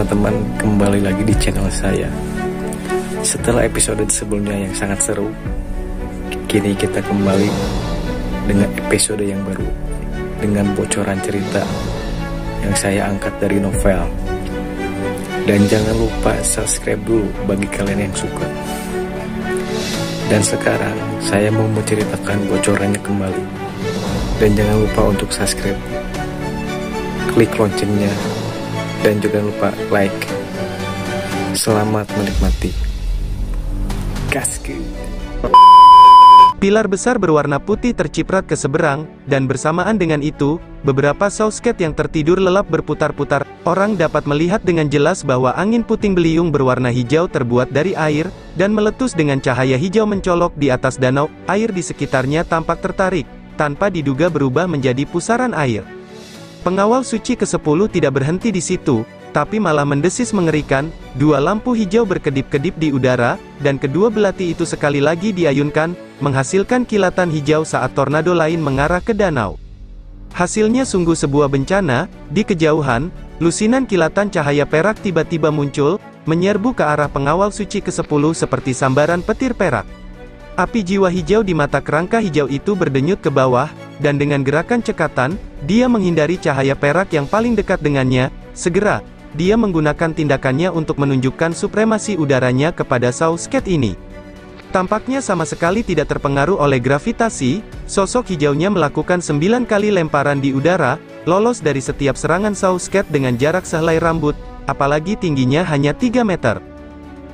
teman-teman kembali lagi di channel saya Setelah episode sebelumnya yang sangat seru Kini kita kembali dengan episode yang baru Dengan bocoran cerita yang saya angkat dari novel Dan jangan lupa subscribe dulu bagi kalian yang suka Dan sekarang saya mau menceritakan bocorannya kembali Dan jangan lupa untuk subscribe Klik loncengnya dan juga lupa like. Selamat menikmati. Gaskin. Pilar besar berwarna putih terciprat ke seberang, dan bersamaan dengan itu, beberapa sausket yang tertidur lelap berputar-putar. Orang dapat melihat dengan jelas bahwa angin puting beliung berwarna hijau terbuat dari air, dan meletus dengan cahaya hijau mencolok di atas danau. Air di sekitarnya tampak tertarik, tanpa diduga berubah menjadi pusaran air. Pengawal suci ke-10 tidak berhenti di situ, tapi malah mendesis mengerikan, dua lampu hijau berkedip-kedip di udara, dan kedua belati itu sekali lagi diayunkan, menghasilkan kilatan hijau saat tornado lain mengarah ke danau. Hasilnya sungguh sebuah bencana, di kejauhan, lusinan kilatan cahaya perak tiba-tiba muncul, menyerbu ke arah pengawal suci ke-10 seperti sambaran petir perak. Api jiwa hijau di mata kerangka hijau itu berdenyut ke bawah, dan dengan gerakan cekatan, dia menghindari cahaya perak yang paling dekat dengannya, segera, dia menggunakan tindakannya untuk menunjukkan supremasi udaranya kepada Sausket ini. Tampaknya sama sekali tidak terpengaruh oleh gravitasi, sosok hijaunya melakukan 9 kali lemparan di udara, lolos dari setiap serangan Sausket dengan jarak sehelai rambut, apalagi tingginya hanya 3 meter.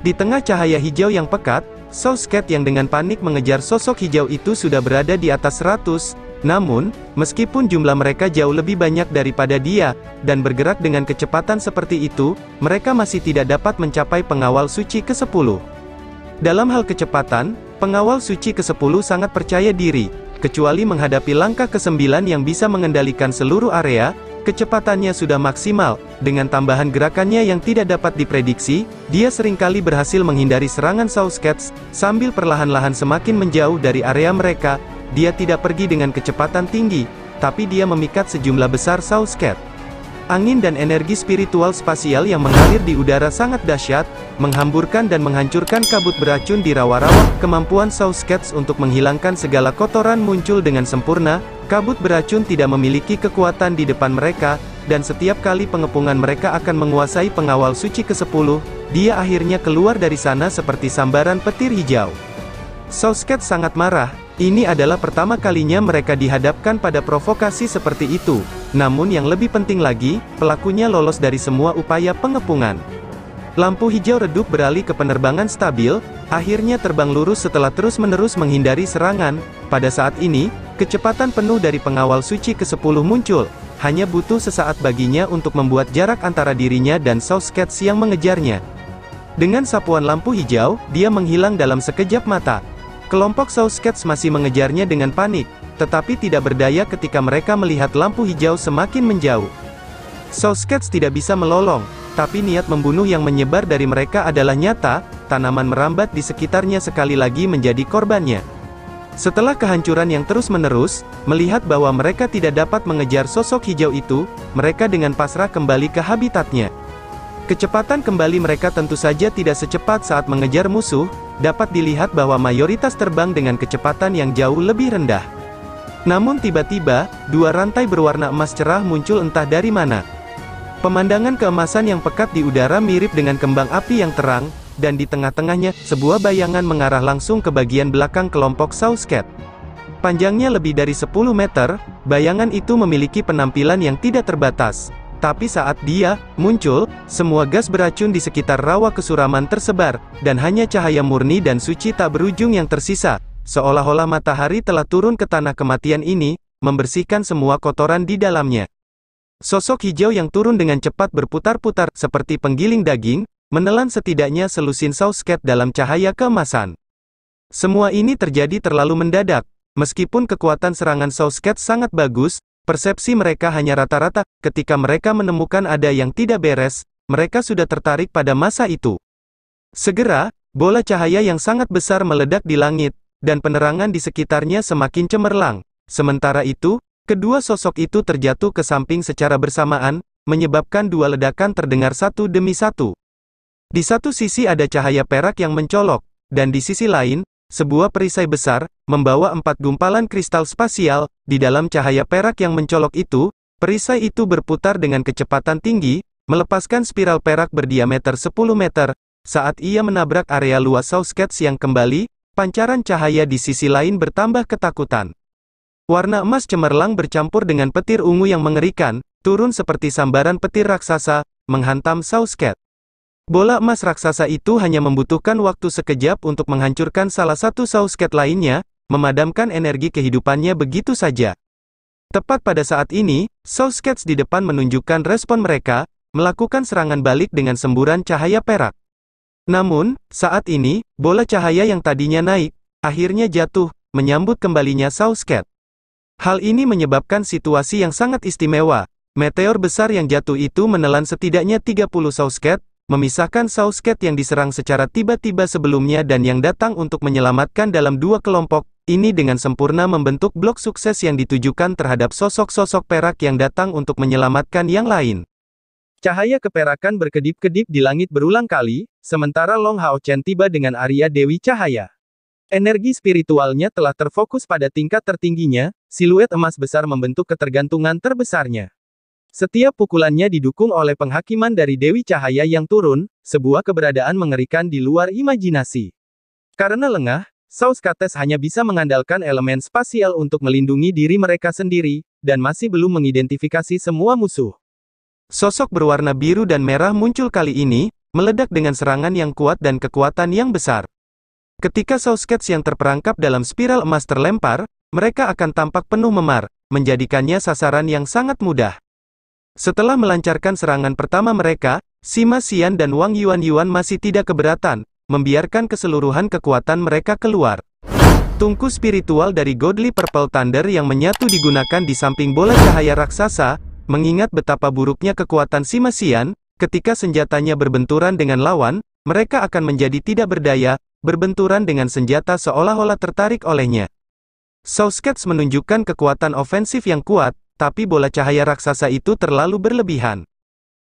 Di tengah cahaya hijau yang pekat, Sausket yang dengan panik mengejar sosok hijau itu sudah berada di atas 100, namun, meskipun jumlah mereka jauh lebih banyak daripada dia, dan bergerak dengan kecepatan seperti itu, mereka masih tidak dapat mencapai pengawal suci ke-10. Dalam hal kecepatan, pengawal suci ke-10 sangat percaya diri, kecuali menghadapi langkah ke-9 yang bisa mengendalikan seluruh area, kecepatannya sudah maksimal, dengan tambahan gerakannya yang tidak dapat diprediksi, dia seringkali berhasil menghindari serangan Sauskets, sambil perlahan-lahan semakin menjauh dari area mereka, dia tidak pergi dengan kecepatan tinggi, tapi dia memikat sejumlah besar saus cat. Angin dan energi spiritual spasial yang mengalir di udara sangat dahsyat, menghamburkan dan menghancurkan kabut beracun di rawa-rawa. Kemampuan saus cats untuk menghilangkan segala kotoran muncul dengan sempurna, kabut beracun tidak memiliki kekuatan di depan mereka, dan setiap kali pengepungan mereka akan menguasai pengawal suci ke-10, dia akhirnya keluar dari sana seperti sambaran petir hijau. Sauskets sangat marah, ini adalah pertama kalinya mereka dihadapkan pada provokasi seperti itu. Namun yang lebih penting lagi, pelakunya lolos dari semua upaya pengepungan. Lampu hijau redup beralih ke penerbangan stabil, akhirnya terbang lurus setelah terus-menerus menghindari serangan. Pada saat ini, kecepatan penuh dari pengawal suci ke-10 muncul. Hanya butuh sesaat baginya untuk membuat jarak antara dirinya dan Cats yang mengejarnya. Dengan sapuan lampu hijau, dia menghilang dalam sekejap mata. Kelompok Sauskets masih mengejarnya dengan panik, tetapi tidak berdaya ketika mereka melihat lampu hijau semakin menjauh. Sauskets tidak bisa melolong, tapi niat membunuh yang menyebar dari mereka adalah nyata, tanaman merambat di sekitarnya sekali lagi menjadi korbannya. Setelah kehancuran yang terus-menerus, melihat bahwa mereka tidak dapat mengejar sosok hijau itu, mereka dengan pasrah kembali ke habitatnya. Kecepatan kembali mereka tentu saja tidak secepat saat mengejar musuh, dapat dilihat bahwa mayoritas terbang dengan kecepatan yang jauh lebih rendah. Namun tiba-tiba, dua rantai berwarna emas cerah muncul entah dari mana. Pemandangan keemasan yang pekat di udara mirip dengan kembang api yang terang, dan di tengah-tengahnya, sebuah bayangan mengarah langsung ke bagian belakang kelompok Sausket. Panjangnya lebih dari 10 meter, bayangan itu memiliki penampilan yang tidak terbatas, tapi saat dia muncul, semua gas beracun di sekitar rawa kesuraman tersebar, dan hanya cahaya murni dan suci tak berujung yang tersisa, seolah-olah matahari telah turun ke tanah kematian ini, membersihkan semua kotoran di dalamnya. Sosok hijau yang turun dengan cepat berputar-putar, seperti penggiling daging, menelan setidaknya selusin saus dalam cahaya kemasan. Semua ini terjadi terlalu mendadak, meskipun kekuatan serangan saus sangat bagus, Persepsi mereka hanya rata-rata, ketika mereka menemukan ada yang tidak beres, mereka sudah tertarik pada masa itu. Segera, bola cahaya yang sangat besar meledak di langit, dan penerangan di sekitarnya semakin cemerlang. Sementara itu, kedua sosok itu terjatuh ke samping secara bersamaan, menyebabkan dua ledakan terdengar satu demi satu. Di satu sisi ada cahaya perak yang mencolok, dan di sisi lain, sebuah perisai besar, membawa empat gumpalan kristal spasial, di dalam cahaya perak yang mencolok itu, perisai itu berputar dengan kecepatan tinggi, melepaskan spiral perak berdiameter 10 meter, saat ia menabrak area luas Southgates yang kembali, pancaran cahaya di sisi lain bertambah ketakutan. Warna emas cemerlang bercampur dengan petir ungu yang mengerikan, turun seperti sambaran petir raksasa, menghantam Southgate. Bola emas raksasa itu hanya membutuhkan waktu sekejap untuk menghancurkan salah satu sausket lainnya, memadamkan energi kehidupannya begitu saja. Tepat pada saat ini, cats di depan menunjukkan respon mereka, melakukan serangan balik dengan semburan cahaya perak. Namun, saat ini, bola cahaya yang tadinya naik, akhirnya jatuh, menyambut kembalinya Sausket. Hal ini menyebabkan situasi yang sangat istimewa. Meteor besar yang jatuh itu menelan setidaknya 30 Sausket, memisahkan Southgate yang diserang secara tiba-tiba sebelumnya dan yang datang untuk menyelamatkan dalam dua kelompok, ini dengan sempurna membentuk blok sukses yang ditujukan terhadap sosok-sosok perak yang datang untuk menyelamatkan yang lain. Cahaya keperakan berkedip-kedip di langit berulang kali, sementara Long Hao Chen tiba dengan Arya Dewi Cahaya. Energi spiritualnya telah terfokus pada tingkat tertingginya, siluet emas besar membentuk ketergantungan terbesarnya. Setiap pukulannya didukung oleh penghakiman dari Dewi Cahaya yang turun, sebuah keberadaan mengerikan di luar imajinasi. Karena lengah, Saus Kates hanya bisa mengandalkan elemen spasial untuk melindungi diri mereka sendiri, dan masih belum mengidentifikasi semua musuh. Sosok berwarna biru dan merah muncul kali ini, meledak dengan serangan yang kuat dan kekuatan yang besar. Ketika Sauskets yang terperangkap dalam spiral emas terlempar, mereka akan tampak penuh memar, menjadikannya sasaran yang sangat mudah. Setelah melancarkan serangan pertama mereka, Sima Xian dan Wang Yuan Yuan masih tidak keberatan, membiarkan keseluruhan kekuatan mereka keluar. Tungku spiritual dari Godly Purple Thunder yang menyatu digunakan di samping bola cahaya raksasa, mengingat betapa buruknya kekuatan Sima Xian, ketika senjatanya berbenturan dengan lawan, mereka akan menjadi tidak berdaya, berbenturan dengan senjata seolah-olah tertarik olehnya. Sauskets menunjukkan kekuatan ofensif yang kuat, tapi bola cahaya raksasa itu terlalu berlebihan.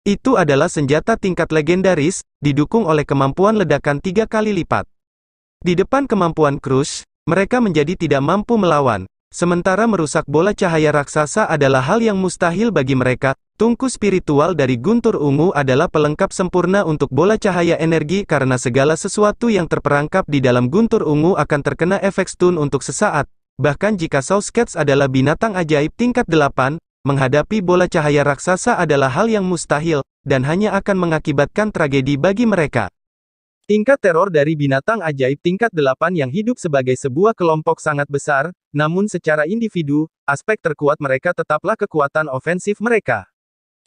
Itu adalah senjata tingkat legendaris, didukung oleh kemampuan ledakan tiga kali lipat. Di depan kemampuan Crush, mereka menjadi tidak mampu melawan, sementara merusak bola cahaya raksasa adalah hal yang mustahil bagi mereka, Tungku spiritual dari Guntur Ungu adalah pelengkap sempurna untuk bola cahaya energi karena segala sesuatu yang terperangkap di dalam Guntur Ungu akan terkena efek stun untuk sesaat, Bahkan jika Sauskets adalah binatang ajaib tingkat 8, menghadapi bola cahaya raksasa adalah hal yang mustahil, dan hanya akan mengakibatkan tragedi bagi mereka. Tingkat teror dari binatang ajaib tingkat 8 yang hidup sebagai sebuah kelompok sangat besar, namun secara individu, aspek terkuat mereka tetaplah kekuatan ofensif mereka.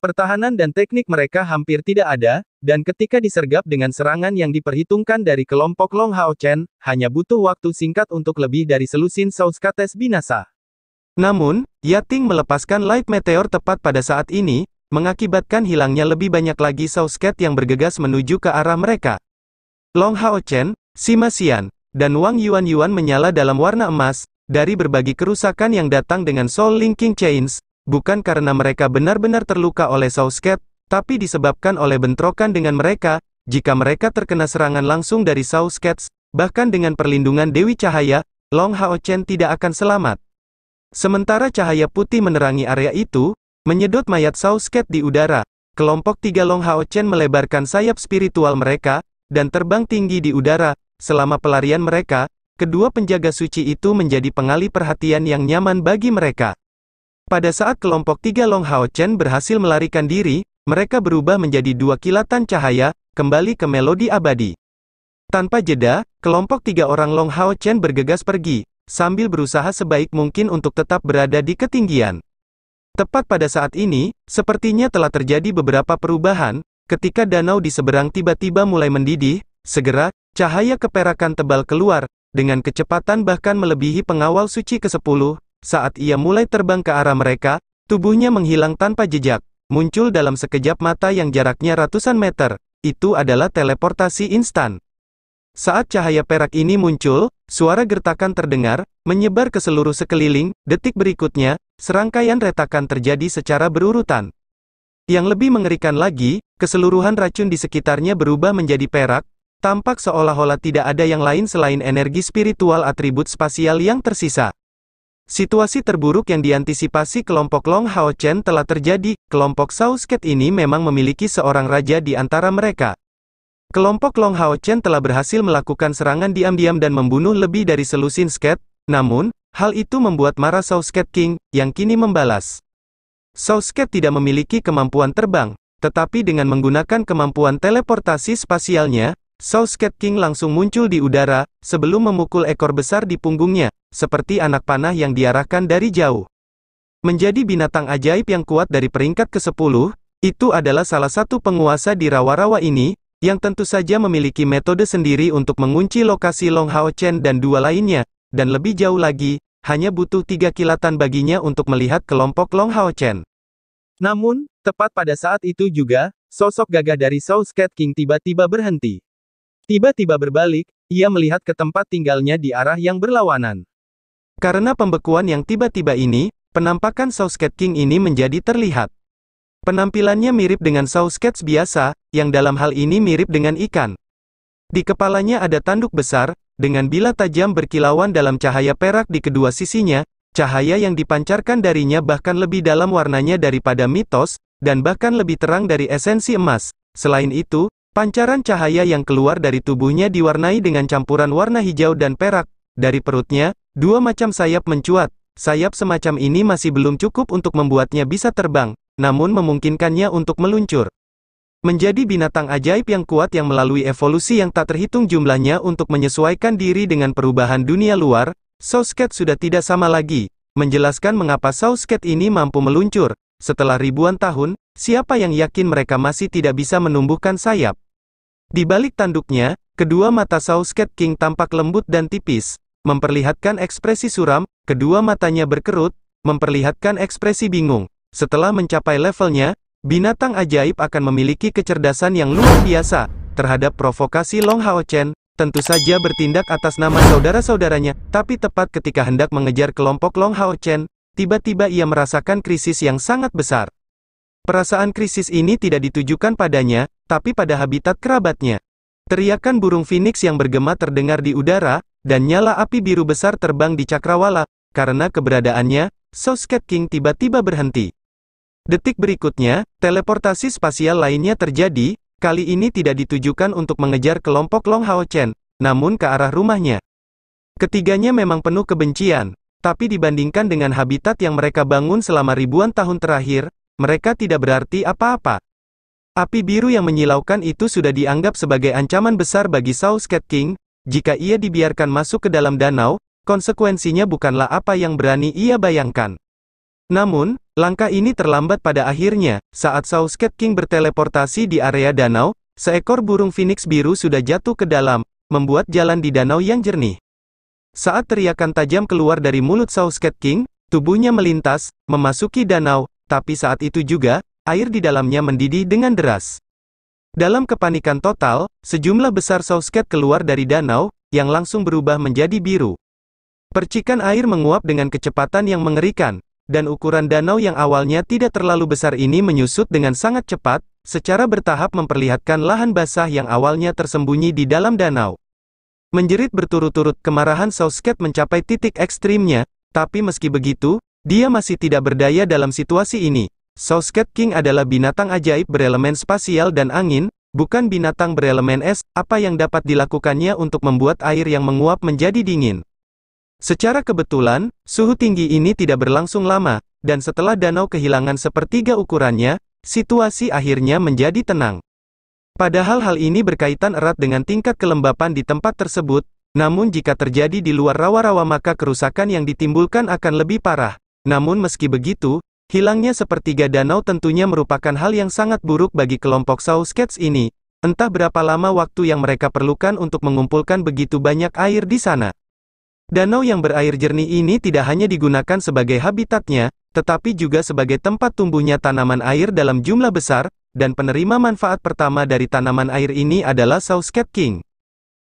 Pertahanan dan teknik mereka hampir tidak ada, dan ketika disergap dengan serangan yang diperhitungkan dari kelompok Long Hao Chen, hanya butuh waktu singkat untuk lebih dari selusin saus kates binasa. Namun, Yating melepaskan light meteor tepat pada saat ini, mengakibatkan hilangnya lebih banyak lagi saus yang bergegas menuju ke arah mereka. Long Hao Chen, Sima Xian, dan Wang Yuan Yuan menyala dalam warna emas, dari berbagai kerusakan yang datang dengan Soul Linking Chains, bukan karena mereka benar-benar terluka oleh Sausket, tapi disebabkan oleh bentrokan dengan mereka, jika mereka terkena serangan langsung dari Sauskets, bahkan dengan perlindungan Dewi Cahaya, Long Hao Chen tidak akan selamat. Sementara cahaya putih menerangi area itu, menyedot mayat Sausket di udara, kelompok tiga Long Hao Chen melebarkan sayap spiritual mereka, dan terbang tinggi di udara, selama pelarian mereka, kedua penjaga suci itu menjadi pengalih perhatian yang nyaman bagi mereka. Pada saat kelompok tiga Long Hao Chen berhasil melarikan diri, mereka berubah menjadi dua kilatan cahaya, kembali ke melodi abadi. Tanpa jeda, kelompok tiga orang Long Hao Chen bergegas pergi, sambil berusaha sebaik mungkin untuk tetap berada di ketinggian. Tepat pada saat ini, sepertinya telah terjadi beberapa perubahan, ketika danau di seberang tiba-tiba mulai mendidih, segera, cahaya keperakan tebal keluar, dengan kecepatan bahkan melebihi pengawal suci ke-10, saat ia mulai terbang ke arah mereka, tubuhnya menghilang tanpa jejak, muncul dalam sekejap mata yang jaraknya ratusan meter. Itu adalah teleportasi instan. Saat cahaya perak ini muncul, suara gertakan terdengar, menyebar ke seluruh sekeliling, detik berikutnya, serangkaian retakan terjadi secara berurutan. Yang lebih mengerikan lagi, keseluruhan racun di sekitarnya berubah menjadi perak, tampak seolah-olah tidak ada yang lain selain energi spiritual atribut spasial yang tersisa. Situasi terburuk yang diantisipasi kelompok Long Hao Chen telah terjadi, kelompok Sausket ini memang memiliki seorang raja di antara mereka. Kelompok Long Hao Chen telah berhasil melakukan serangan diam-diam dan membunuh lebih dari selusin sket, namun, hal itu membuat marah Sausket King, yang kini membalas. Sausket tidak memiliki kemampuan terbang, tetapi dengan menggunakan kemampuan teleportasi spasialnya, Saus King langsung muncul di udara, sebelum memukul ekor besar di punggungnya, seperti anak panah yang diarahkan dari jauh. Menjadi binatang ajaib yang kuat dari peringkat ke-10, itu adalah salah satu penguasa di rawa-rawa ini, yang tentu saja memiliki metode sendiri untuk mengunci lokasi Long Hao Chen dan dua lainnya, dan lebih jauh lagi, hanya butuh tiga kilatan baginya untuk melihat kelompok Long Hao Chen. Namun, tepat pada saat itu juga, sosok gagah dari South King tiba-tiba berhenti. Tiba-tiba berbalik, ia melihat ke tempat tinggalnya di arah yang berlawanan. Karena pembekuan yang tiba-tiba ini, penampakan Sausket King ini menjadi terlihat. Penampilannya mirip dengan Sausket biasa, yang dalam hal ini mirip dengan ikan. Di kepalanya ada tanduk besar, dengan bila tajam berkilauan dalam cahaya perak di kedua sisinya, cahaya yang dipancarkan darinya bahkan lebih dalam warnanya daripada mitos, dan bahkan lebih terang dari esensi emas. Selain itu, Pancaran cahaya yang keluar dari tubuhnya diwarnai dengan campuran warna hijau dan perak. Dari perutnya, dua macam sayap mencuat. Sayap semacam ini masih belum cukup untuk membuatnya bisa terbang, namun memungkinkannya untuk meluncur. Menjadi binatang ajaib yang kuat yang melalui evolusi yang tak terhitung jumlahnya untuk menyesuaikan diri dengan perubahan dunia luar, Souskate sudah tidak sama lagi. Menjelaskan mengapa Souskate ini mampu meluncur, setelah ribuan tahun, siapa yang yakin mereka masih tidak bisa menumbuhkan sayap? Di balik tanduknya, kedua mata South Cat King tampak lembut dan tipis, memperlihatkan ekspresi suram, kedua matanya berkerut, memperlihatkan ekspresi bingung. Setelah mencapai levelnya, binatang ajaib akan memiliki kecerdasan yang luar biasa, terhadap provokasi Long Hao Chen, tentu saja bertindak atas nama saudara-saudaranya, tapi tepat ketika hendak mengejar kelompok Long Hao Chen, tiba-tiba ia merasakan krisis yang sangat besar. Perasaan krisis ini tidak ditujukan padanya, tapi pada habitat kerabatnya. Teriakan burung phoenix yang bergema terdengar di udara, dan nyala api biru besar terbang di cakrawala, karena keberadaannya, Sosket King tiba-tiba berhenti. Detik berikutnya, teleportasi spasial lainnya terjadi, kali ini tidak ditujukan untuk mengejar kelompok Long Hao Chen, namun ke arah rumahnya. Ketiganya memang penuh kebencian, tapi dibandingkan dengan habitat yang mereka bangun selama ribuan tahun terakhir, mereka tidak berarti apa-apa. Api biru yang menyilaukan itu sudah dianggap sebagai ancaman besar bagi Cat King, jika ia dibiarkan masuk ke dalam danau, konsekuensinya bukanlah apa yang berani ia bayangkan. Namun, langkah ini terlambat pada akhirnya, saat Cat King berteleportasi di area danau, seekor burung phoenix biru sudah jatuh ke dalam, membuat jalan di danau yang jernih. Saat teriakan tajam keluar dari mulut Cat King, tubuhnya melintas, memasuki danau, tapi saat itu juga, air di dalamnya mendidih dengan deras. Dalam kepanikan total, sejumlah besar sausket keluar dari danau, yang langsung berubah menjadi biru. Percikan air menguap dengan kecepatan yang mengerikan, dan ukuran danau yang awalnya tidak terlalu besar ini menyusut dengan sangat cepat, secara bertahap memperlihatkan lahan basah yang awalnya tersembunyi di dalam danau. Menjerit berturut-turut kemarahan Sausket mencapai titik ekstrimnya, tapi meski begitu, dia masih tidak berdaya dalam situasi ini. Sausket King adalah binatang ajaib berelemen spasial dan angin, bukan binatang berelemen es, apa yang dapat dilakukannya untuk membuat air yang menguap menjadi dingin. Secara kebetulan, suhu tinggi ini tidak berlangsung lama, dan setelah danau kehilangan sepertiga ukurannya, situasi akhirnya menjadi tenang. Padahal hal ini berkaitan erat dengan tingkat kelembapan di tempat tersebut, namun jika terjadi di luar rawa-rawa maka kerusakan yang ditimbulkan akan lebih parah. Namun meski begitu, Hilangnya sepertiga danau tentunya merupakan hal yang sangat buruk bagi kelompok Sauskets ini, entah berapa lama waktu yang mereka perlukan untuk mengumpulkan begitu banyak air di sana. Danau yang berair jernih ini tidak hanya digunakan sebagai habitatnya, tetapi juga sebagai tempat tumbuhnya tanaman air dalam jumlah besar, dan penerima manfaat pertama dari tanaman air ini adalah Sausket King.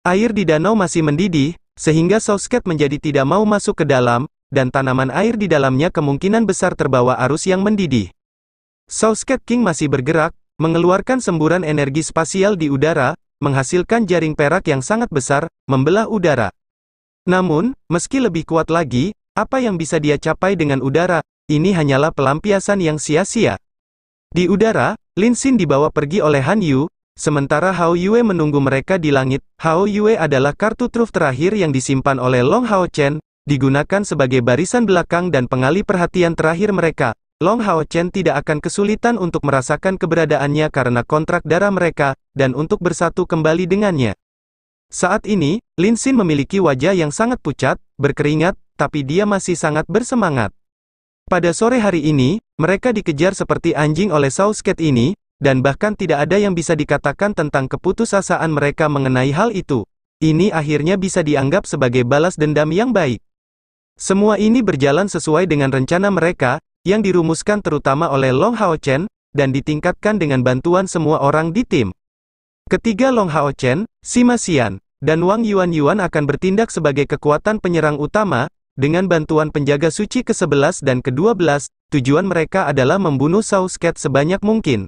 Air di danau masih mendidih, sehingga Sausket menjadi tidak mau masuk ke dalam, dan tanaman air di dalamnya kemungkinan besar terbawa arus yang mendidih. Southgate King masih bergerak, mengeluarkan semburan energi spasial di udara, menghasilkan jaring perak yang sangat besar, membelah udara. Namun, meski lebih kuat lagi, apa yang bisa dia capai dengan udara, ini hanyalah pelampiasan yang sia-sia. Di udara, Lin Xin dibawa pergi oleh Han Yu, sementara Hao Yue menunggu mereka di langit. Hao Yue adalah kartu truf terakhir yang disimpan oleh Long Hao Chen, digunakan sebagai barisan belakang dan pengalih perhatian terakhir mereka. Long Hao Chen tidak akan kesulitan untuk merasakan keberadaannya karena kontrak darah mereka, dan untuk bersatu kembali dengannya. Saat ini, Lin Xin memiliki wajah yang sangat pucat, berkeringat, tapi dia masih sangat bersemangat. Pada sore hari ini, mereka dikejar seperti anjing oleh Sausket ini, dan bahkan tidak ada yang bisa dikatakan tentang keputusasaan mereka mengenai hal itu. Ini akhirnya bisa dianggap sebagai balas dendam yang baik. Semua ini berjalan sesuai dengan rencana mereka, yang dirumuskan terutama oleh Long Hao Chen, dan ditingkatkan dengan bantuan semua orang di tim. Ketiga Long Hao Chen, Sima Xian, dan Wang Yuan Yuan akan bertindak sebagai kekuatan penyerang utama, dengan bantuan penjaga suci ke-11 dan ke-12, tujuan mereka adalah membunuh Sausket sebanyak mungkin.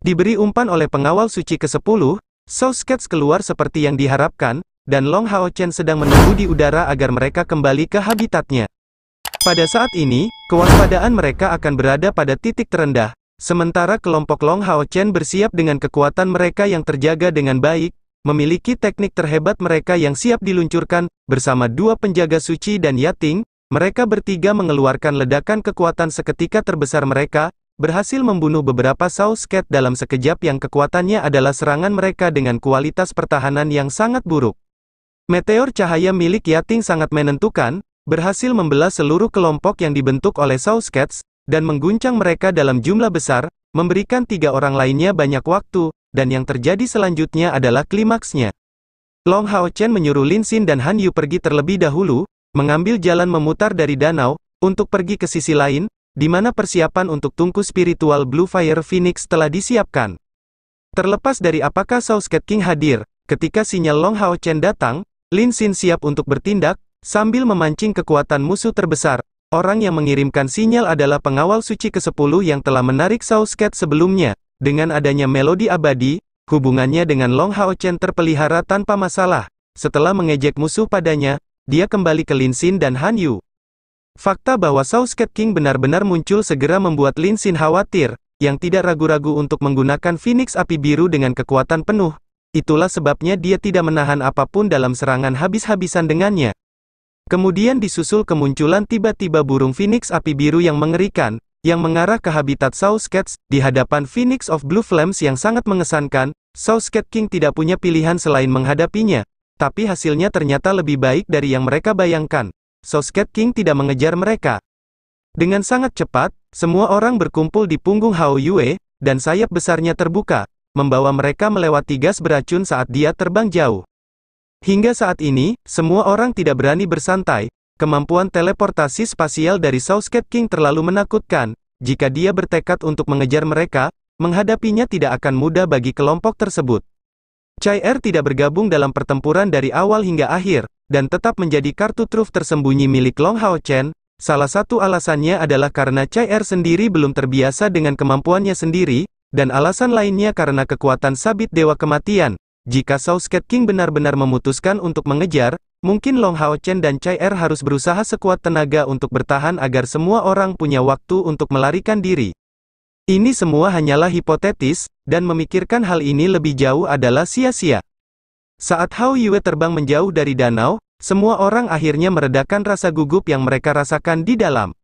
Diberi umpan oleh pengawal suci ke-10, Sausket keluar seperti yang diharapkan, dan Long Hao Chen sedang menunggu di udara agar mereka kembali ke habitatnya. Pada saat ini, kewaspadaan mereka akan berada pada titik terendah, sementara kelompok Long Hao Chen bersiap dengan kekuatan mereka yang terjaga dengan baik, memiliki teknik terhebat mereka yang siap diluncurkan, bersama dua penjaga suci dan Yating, mereka bertiga mengeluarkan ledakan kekuatan seketika terbesar mereka, berhasil membunuh beberapa Sausket dalam sekejap yang kekuatannya adalah serangan mereka dengan kualitas pertahanan yang sangat buruk. Meteor cahaya milik Yating sangat menentukan, berhasil membelah seluruh kelompok yang dibentuk oleh Sauskets, dan mengguncang mereka dalam jumlah besar, memberikan tiga orang lainnya banyak waktu, dan yang terjadi selanjutnya adalah klimaksnya. Long Hao Chen menyuruh Lin Xin dan Han Yu pergi terlebih dahulu, mengambil jalan memutar dari danau, untuk pergi ke sisi lain, di mana persiapan untuk tungku spiritual Blue Fire Phoenix telah disiapkan. Terlepas dari apakah Sauskets King hadir, ketika sinyal Long Hao Chen datang, Lin Xin siap untuk bertindak, sambil memancing kekuatan musuh terbesar. Orang yang mengirimkan sinyal adalah pengawal suci ke-10 yang telah menarik Saus Cat sebelumnya. Dengan adanya melodi abadi, hubungannya dengan Long Hao Chen terpelihara tanpa masalah. Setelah mengejek musuh padanya, dia kembali ke Lin Xin dan Han Yu. Fakta bahwa Saus Cat King benar-benar muncul segera membuat Lin Xin khawatir, yang tidak ragu-ragu untuk menggunakan Phoenix Api Biru dengan kekuatan penuh, Itulah sebabnya dia tidak menahan apapun dalam serangan habis-habisan dengannya. Kemudian disusul kemunculan tiba-tiba burung phoenix api biru yang mengerikan, yang mengarah ke habitat Sauskets, di hadapan phoenix of blue flames yang sangat mengesankan, Sauskets King tidak punya pilihan selain menghadapinya, tapi hasilnya ternyata lebih baik dari yang mereka bayangkan. Sauskets King tidak mengejar mereka. Dengan sangat cepat, semua orang berkumpul di punggung Hao Yue, dan sayap besarnya terbuka, membawa mereka melewati gas beracun saat dia terbang jauh. Hingga saat ini, semua orang tidak berani bersantai, kemampuan teleportasi spasial dari Southgate King terlalu menakutkan, jika dia bertekad untuk mengejar mereka, menghadapinya tidak akan mudah bagi kelompok tersebut. Chai Er tidak bergabung dalam pertempuran dari awal hingga akhir, dan tetap menjadi kartu truf tersembunyi milik Long Hao Chen, Salah satu alasannya adalah karena Chai Er sendiri belum terbiasa dengan kemampuannya sendiri, dan alasan lainnya karena kekuatan sabit Dewa Kematian. Jika Sausket King benar-benar memutuskan untuk mengejar, mungkin Long Hao Chen dan Chai Er harus berusaha sekuat tenaga untuk bertahan agar semua orang punya waktu untuk melarikan diri. Ini semua hanyalah hipotetis, dan memikirkan hal ini lebih jauh adalah sia-sia. Saat Hao Yue terbang menjauh dari danau, semua orang akhirnya meredakan rasa gugup yang mereka rasakan di dalam.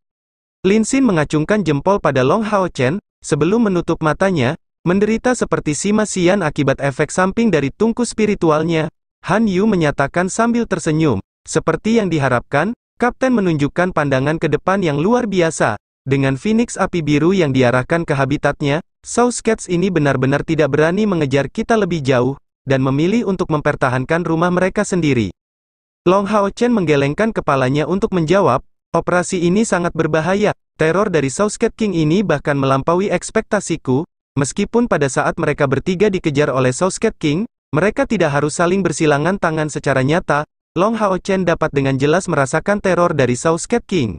Lin Xin mengacungkan jempol pada Long Hao Chen, sebelum menutup matanya, menderita seperti Sima Xian akibat efek samping dari tungku spiritualnya, Han Yu menyatakan sambil tersenyum, seperti yang diharapkan, Kapten menunjukkan pandangan ke depan yang luar biasa, dengan Phoenix api biru yang diarahkan ke habitatnya, Sauskets ini benar-benar tidak berani mengejar kita lebih jauh, dan memilih untuk mempertahankan rumah mereka sendiri. Long Hao Chen menggelengkan kepalanya untuk menjawab, operasi ini sangat berbahaya, Teror dari Southgate King ini bahkan melampaui ekspektasiku, meskipun pada saat mereka bertiga dikejar oleh Southgate King, mereka tidak harus saling bersilangan tangan secara nyata, Long Hao Chen dapat dengan jelas merasakan teror dari Southgate King.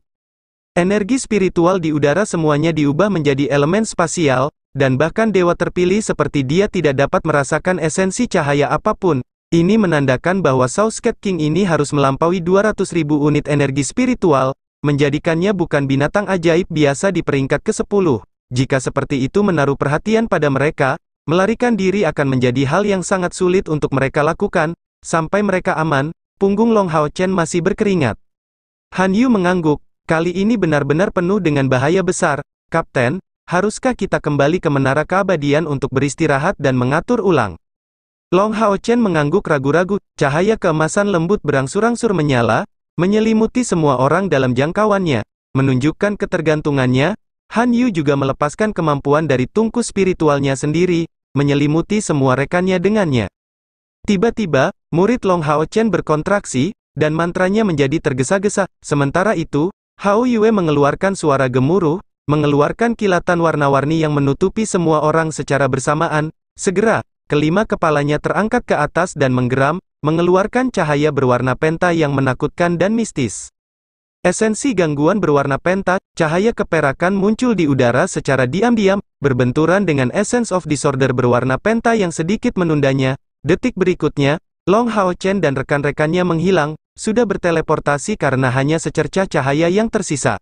Energi spiritual di udara semuanya diubah menjadi elemen spasial, dan bahkan dewa terpilih seperti dia tidak dapat merasakan esensi cahaya apapun. Ini menandakan bahwa Southgate King ini harus melampaui 200.000 unit energi spiritual, menjadikannya bukan binatang ajaib biasa di peringkat ke-10. Jika seperti itu menaruh perhatian pada mereka, melarikan diri akan menjadi hal yang sangat sulit untuk mereka lakukan, sampai mereka aman, punggung Long Hao Chen masih berkeringat. Han Yu mengangguk, kali ini benar-benar penuh dengan bahaya besar, Kapten, haruskah kita kembali ke menara keabadian untuk beristirahat dan mengatur ulang? Long Hao Chen mengangguk ragu-ragu, cahaya keemasan lembut berangsur-angsur menyala, menyelimuti semua orang dalam jangkauannya, menunjukkan ketergantungannya, Han Yu juga melepaskan kemampuan dari tungku spiritualnya sendiri, menyelimuti semua rekannya dengannya. Tiba-tiba, murid Long Hao Chen berkontraksi, dan mantranya menjadi tergesa-gesa, sementara itu, Hao Yue mengeluarkan suara gemuruh, mengeluarkan kilatan warna-warni yang menutupi semua orang secara bersamaan, segera, kelima kepalanya terangkat ke atas dan menggeram, mengeluarkan cahaya berwarna penta yang menakutkan dan mistis. Esensi gangguan berwarna penta, cahaya keperakan muncul di udara secara diam-diam, berbenturan dengan essence of disorder berwarna penta yang sedikit menundanya. Detik berikutnya, Long Hao Chen dan rekan-rekannya menghilang, sudah berteleportasi karena hanya secercah cahaya yang tersisa.